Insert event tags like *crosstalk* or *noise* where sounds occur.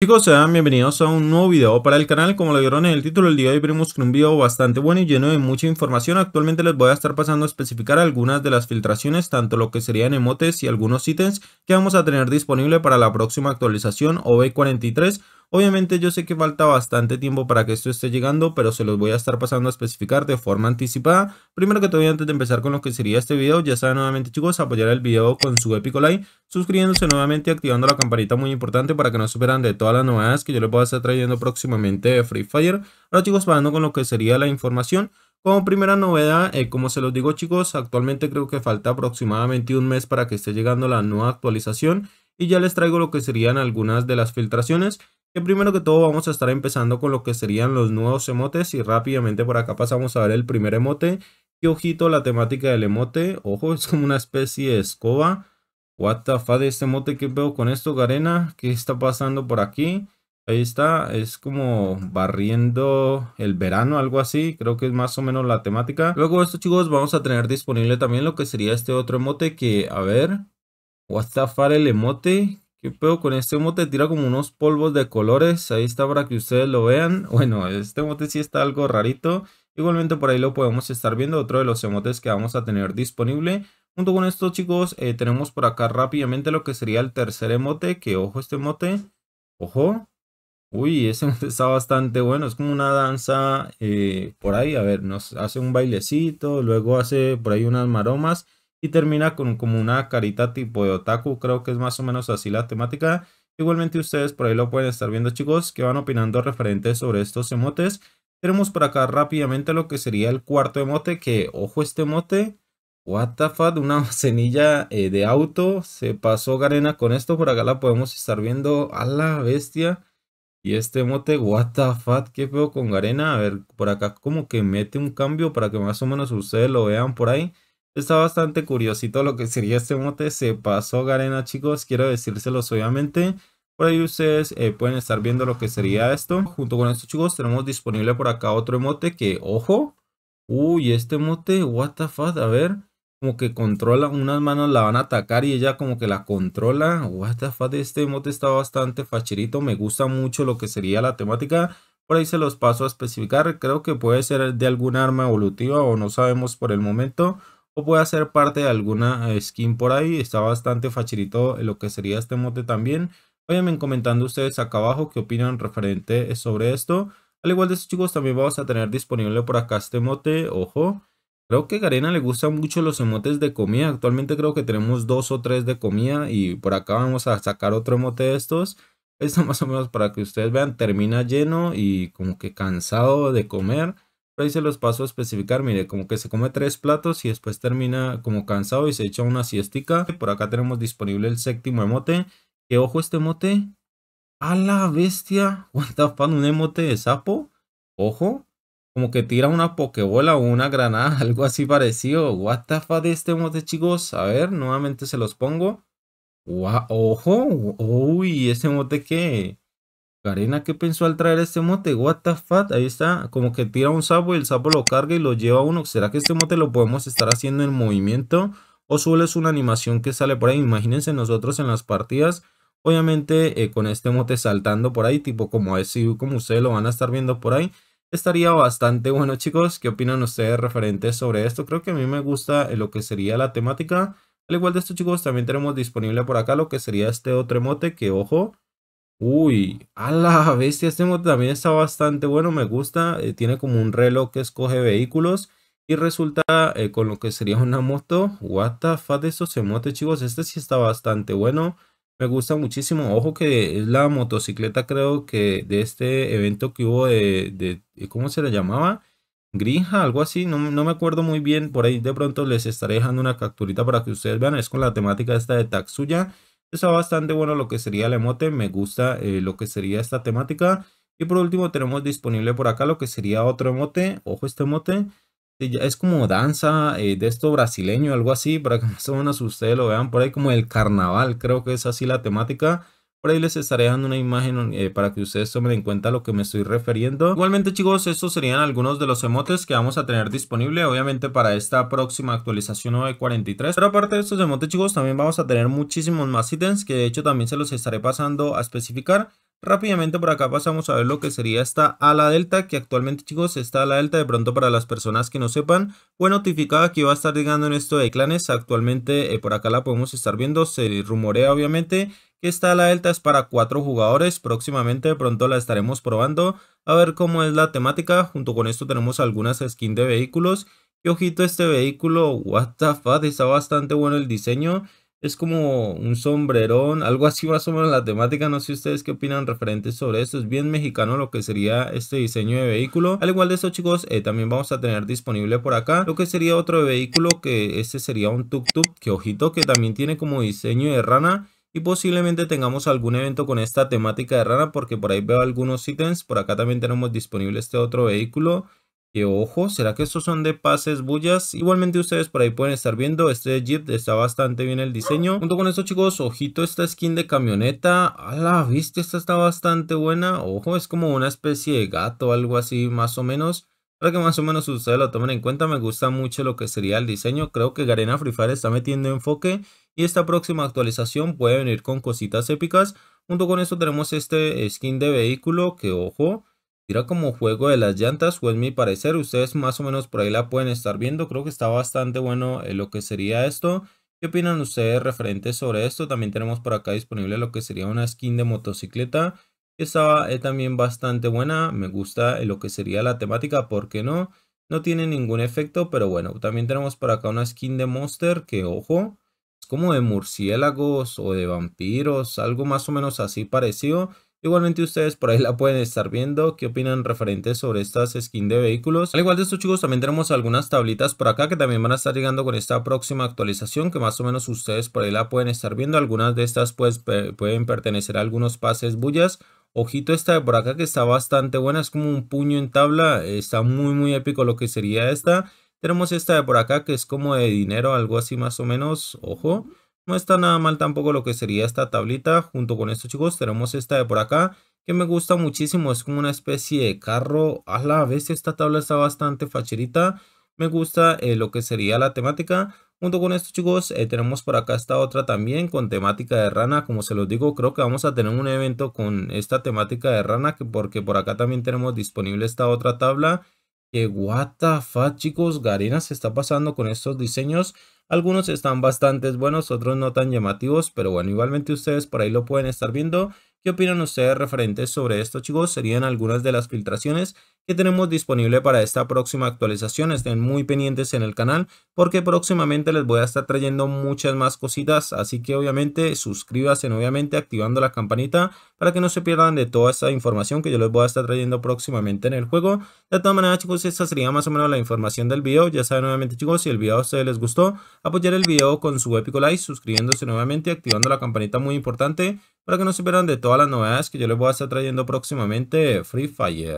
Chicos, sean bienvenidos a un nuevo video para el canal, como lo vieron en el título el día de hoy veremos con un video bastante bueno y lleno de mucha información, actualmente les voy a estar pasando a especificar algunas de las filtraciones, tanto lo que serían emotes y algunos ítems que vamos a tener disponible para la próxima actualización OB43, Obviamente yo sé que falta bastante tiempo para que esto esté llegando, pero se los voy a estar pasando a especificar de forma anticipada. Primero que todo, antes de empezar con lo que sería este video, ya saben nuevamente chicos, apoyar el video con su épico like, suscribiéndose nuevamente, y activando la campanita muy importante para que no superan de todas las novedades que yo les voy a estar trayendo próximamente de Free Fire. Ahora chicos, pasando con lo que sería la información. Como primera novedad, eh, como se los digo chicos, actualmente creo que falta aproximadamente un mes para que esté llegando la nueva actualización y ya les traigo lo que serían algunas de las filtraciones que primero que todo vamos a estar empezando con lo que serían los nuevos emotes y rápidamente por acá pasamos a ver el primer emote. Y ojito la temática del emote, ojo, es como una especie de escoba. What the fuck de este emote que veo con esto, Garena, ¿qué está pasando por aquí? Ahí está, es como barriendo el verano, algo así. Creo que es más o menos la temática. Luego esto, chicos, vamos a tener disponible también lo que sería este otro emote que, a ver... What the fuck el emote ¿Qué pedo con este mote? Tira como unos polvos de colores. Ahí está para que ustedes lo vean. *laughs* Bueno, este mote sí está algo rarito. Igualmente por ahí lo podemos estar viendo. Otro de los emotes que vamos a tener disponible. Junto con esto chicos eh, tenemos por acá rápidamente lo que sería el tercer emote. Que ojo este emote. Ojo. Uy, ese emote *laughs* está bastante bueno. Es como una danza eh, por ahí. A ver, nos hace un bailecito. Luego hace por ahí unas maromas y termina con como una carita tipo de otaku, creo que es más o menos así la temática. Igualmente ustedes por ahí lo pueden estar viendo chicos, que van opinando referentes sobre estos emotes. Tenemos por acá rápidamente lo que sería el cuarto emote, que ojo este emote, what the fuck, una *laughs* cenilla eh, de auto, se pasó Garena con esto, por acá la podemos estar viendo a la bestia. Y este emote, what the fuck, qué feo con Garena, a ver, por acá como que mete un cambio para que más o menos ustedes lo vean por ahí. Está bastante curiosito lo que sería este emote. Se pasó Garena, chicos. Quiero decírselos obviamente. Por ahí ustedes eh, pueden estar viendo lo que sería esto. Junto con esto, chicos, tenemos disponible por acá otro emote que, ojo. Uy, este emote, what the fuck, a ver. Como que controla, unas manos la van a atacar y ella como que la controla. What the fuck, este emote está bastante facherito. Me gusta mucho lo que sería la temática. Por ahí se los paso a especificar. Creo que puede ser de algún arma evolutiva o no sabemos por el momento puede hacer parte de alguna eh, skin por ahí. Está bastante facilito lo que sería este mote también. Váyanme comentando ustedes acá abajo qué opinan referente eh, sobre esto. Al igual de estos chicos también vamos a tener disponible por acá este mote. Ojo. Creo que a Garena le gustan mucho los emotes de comida. Actualmente creo que tenemos dos o tres de comida y por acá vamos a sacar otro emote de estos. Esto *laughs* más o menos para que ustedes vean, termina lleno y como que cansado de comer ahí se los paso a especificar, mire, como que se come tres platos y después termina como cansado y se echa una siestica. Por acá tenemos disponible el séptimo emote, que ojo este emote, a la bestia, *laughs* what the fuck, un emote de sapo, ojo, como que tira una pokebola o una granada, *laughs* algo así parecido, what the fuck de este emote chicos, a ver, nuevamente se los pongo. ojo, uy, ese emote que Karina, ¿qué pensó al traer este mote? What the fuck? Ahí está, como que tira un sapo y el sapo lo carga y lo lleva a uno. ¿Será que este mote lo podemos estar haciendo en movimiento? O solo es una animación que sale por ahí. Imagínense nosotros en las partidas. Obviamente eh, con este mote saltando por ahí, tipo como así como ustedes lo van a estar viendo por ahí. Estaría bastante bueno chicos, ¿qué opinan ustedes referentes sobre esto? Creo que a mí me gusta eh, lo que sería la temática. Al igual de esto chicos, también tenemos disponible por acá lo que sería este otro mote que ojo Uy, a la bestia, este moto también está bastante bueno, me gusta. Eh, tiene como un reloj que escoge vehículos y resulta eh, con lo que sería una moto. What the fuck de estos emotes, chicos. Este sí está bastante bueno. Me gusta muchísimo. Ojo que es la motocicleta, creo que de este evento que hubo de, de eh, ¿cómo se le llamaba? Grija, algo así, no, no, me acuerdo muy bien, por ahí de pronto les estaré dejando una capturita para que ustedes vean, es con la temática esta de Taksuya Está bastante bueno lo que sería el emote, me gusta eh, lo que sería esta temática. Y por último tenemos disponible por acá lo que sería otro emote, ojo este emote. Es como danza eh, de esto brasileño, algo así, para que *laughs* más o menos ustedes lo vean por ahí como el carnaval, creo que es así la temática. Por ahí les estaré dando una imagen eh, para que ustedes tomen en cuenta lo que me estoy refiriendo. Igualmente chicos, estos serían algunos de los emotes que vamos a tener disponible obviamente para esta próxima actualización 943. Pero aparte de estos emotes chicos, también vamos a tener muchísimos más ítems que de hecho también se los estaré pasando a especificar. Rápidamente por acá pasamos a ver lo que sería esta ala delta, que actualmente chicos, esta la delta de pronto para las personas que no sepan, fue notificada que iba a estar llegando en esto de clanes, actualmente eh, por acá la podemos estar viendo, se rumorea obviamente que esta ala delta es para cuatro jugadores, próximamente de pronto la estaremos probando a ver cómo es la temática, junto con esto tenemos algunas skins de vehículos, y ojito este vehículo, what the está bastante bueno el diseño, es como un sombrerón, algo así más o menos la temática. No sé ustedes qué opinan referentes sobre esto. Es bien mexicano lo que sería este diseño de vehículo. Al igual de eso, chicos, eh, también vamos a tener disponible por acá lo que sería otro vehículo, que este sería un tuk-tuk, que ojito, que también tiene como diseño de rana y posiblemente tengamos algún evento con esta temática de rana porque por ahí veo algunos ítems, por acá también tenemos disponible este otro vehículo ojo, ¿será que estos son de pases, bullas? Igualmente ustedes por ahí pueden estar viendo, este Jeep está bastante bien el diseño. Junto con esto chicos, ojito esta skin de camioneta. A la viste? esta está bastante buena. Ojo, es como una especie de gato, algo así más o menos. Para que más o menos ustedes lo tomen en cuenta, me gusta mucho lo que sería el diseño. Creo que Garena Free Fire está metiendo enfoque y esta próxima actualización puede venir con cositas épicas. Junto con esto tenemos este skin de vehículo que, ojo, mira como juego de las llantas, o pues, en mi parecer, ustedes más o menos por ahí la pueden estar viendo, creo que está bastante bueno en eh, lo que sería esto. ¿Qué opinan ustedes referentes sobre esto? También tenemos por acá disponible lo que sería una skin de motocicleta, que estaba eh, también bastante buena, me gusta eh, lo que sería la temática, ¿por qué no? No tiene ningún efecto, pero bueno, también tenemos por acá una skin de Monster, que ojo, es como de murciélagos o de vampiros, algo más o menos así parecido. Igualmente ustedes por ahí la pueden estar viendo. ¿Qué opinan referentes sobre estas skins de vehículos? Al igual de estos chicos también tenemos algunas tablitas por acá que también van a estar llegando con esta próxima actualización que más o menos ustedes por ahí la pueden estar viendo. Algunas de estas pues pueden pertenecer a algunos pases bullas. Ojito esta de por acá que está bastante buena. Es como un puño en tabla. Está muy muy épico lo que sería esta. Tenemos esta de por acá que es como de dinero algo así más o menos. Ojo. No está nada mal tampoco lo que sería esta tablita. Junto con esto, chicos, tenemos esta de por acá que me gusta muchísimo. Es como una especie de carro. A la vez, esta tabla está bastante facherita. Me gusta eh, lo que sería la temática. Junto con esto, chicos, eh, tenemos por acá esta otra también con temática de rana. Como se los digo, creo que vamos a tener un evento con esta temática de rana porque por acá también tenemos disponible esta otra tabla que what chicos, Garena se está pasando con estos diseños. Algunos están bastante buenos, otros no tan llamativos, pero bueno, igualmente ustedes por ahí lo pueden estar viendo. ¿Qué opinan ustedes referentes sobre esto, chicos? Serían algunas de las filtraciones que tenemos disponible para esta próxima actualización. Estén muy pendientes en el canal porque próximamente les voy a estar trayendo muchas más cositas. Así que obviamente suscríbanse, nuevamente. activando la campanita para que no se pierdan de toda esta información que yo les voy a estar trayendo próximamente en el juego. De todas maneras chicos, esta sería más o menos la información del video. Ya saben nuevamente chicos, si el video a ustedes les gustó, apoyar el video con su épico like, suscribiéndose nuevamente, Y activando la campanita muy importante para que no se pierdan de todas las novedades que yo les voy a estar trayendo próximamente Free Fire.